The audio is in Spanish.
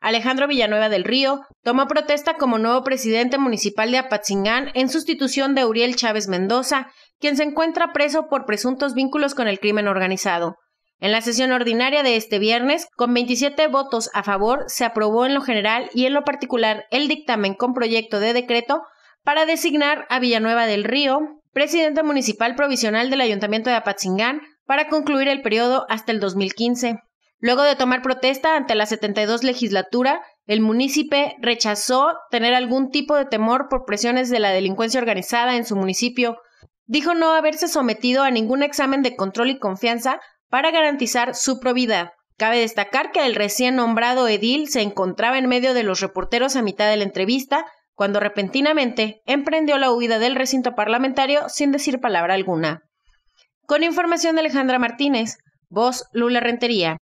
Alejandro Villanueva del Río, tomó protesta como nuevo presidente municipal de Apatzingán en sustitución de Uriel Chávez Mendoza, quien se encuentra preso por presuntos vínculos con el crimen organizado. En la sesión ordinaria de este viernes, con 27 votos a favor, se aprobó en lo general y en lo particular el dictamen con proyecto de decreto para designar a Villanueva del Río, presidente municipal provisional del Ayuntamiento de Apatzingán, para concluir el periodo hasta el 2015. Luego de tomar protesta ante la 72 legislatura, el municipio rechazó tener algún tipo de temor por presiones de la delincuencia organizada en su municipio. Dijo no haberse sometido a ningún examen de control y confianza para garantizar su probidad. Cabe destacar que el recién nombrado edil se encontraba en medio de los reporteros a mitad de la entrevista, cuando repentinamente emprendió la huida del recinto parlamentario sin decir palabra alguna. Con información de Alejandra Martínez, voz Lula Rentería.